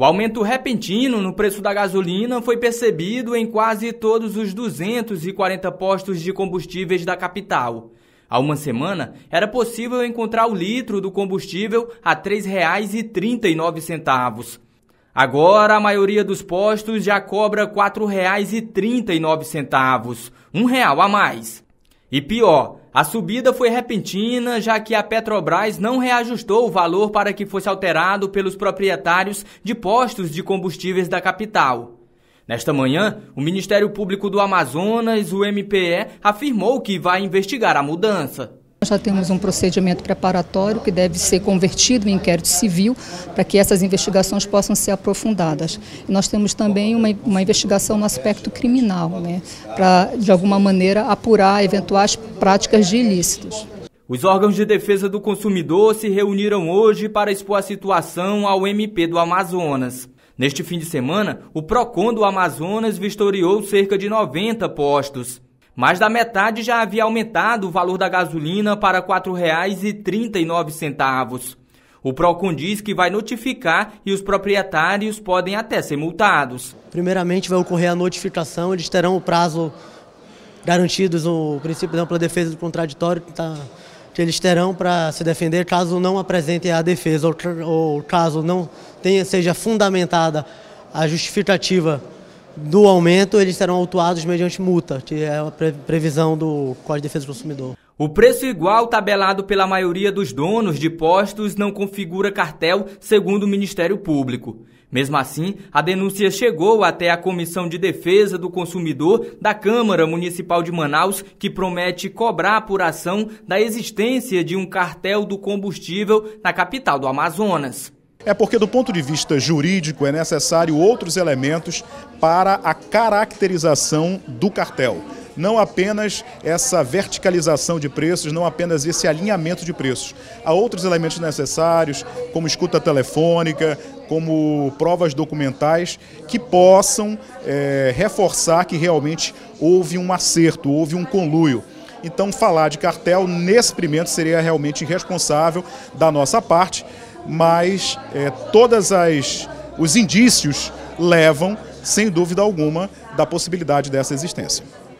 O aumento repentino no preço da gasolina foi percebido em quase todos os 240 postos de combustíveis da capital. Há uma semana, era possível encontrar o litro do combustível a R$ 3,39. Agora, a maioria dos postos já cobra R$ 4,39, um real a mais. E pior, a subida foi repentina, já que a Petrobras não reajustou o valor para que fosse alterado pelos proprietários de postos de combustíveis da capital. Nesta manhã, o Ministério Público do Amazonas, o MPE, afirmou que vai investigar a mudança. Nós já temos um procedimento preparatório que deve ser convertido em inquérito civil para que essas investigações possam ser aprofundadas. E nós temos também uma, uma, investigação no aspecto criminal, né, para, de alguma maneira, apurar eventuais práticas de ilícitos. Os órgãos de defesa do consumidor se reuniram hoje para expor a situação ao MP do Amazonas. Neste fim de semana, o PROCON do Amazonas vistoriou cerca de 90 postos. Mais da metade já havia aumentado o valor da gasolina para R$ 4,39. O PROCON diz que vai notificar e os proprietários podem até ser multados. Primeiramente vai ocorrer a notificação, eles terão o prazo garantidos o princípio da ampla defesa do contraditório que tá, eles terão para se defender caso não apresentem a defesa ou, caso não tenha, seja fundamentada a justificativa do aumento, eles serão autuados mediante multa, que é a previsão do Código de Defesa do Consumidor. O preço igual tabelado pela maioria dos donos de postos não configura cartel, segundo o Ministério Público. Mesmo assim, a denúncia chegou até a Comissão de Defesa do Consumidor da Câmara Municipal de Manaus, que promete cobrar por ação da existência de um cartel do combustível na capital do Amazonas. É porque, do ponto de vista jurídico, é necessário outros elementos para a caracterização do cartel não apenas essa verticalização de preços, não apenas esse alinhamento de preços. Há outros elementos necessários, como escuta telefônica, como provas documentais, que possam é, reforçar que realmente houve um acerto, houve um conluio. Então, falar de cartel nesse primeiro seria realmente irresponsável da nossa parte mas é, todas as os indícios levam, sem dúvida alguma, da possibilidade dessa existência.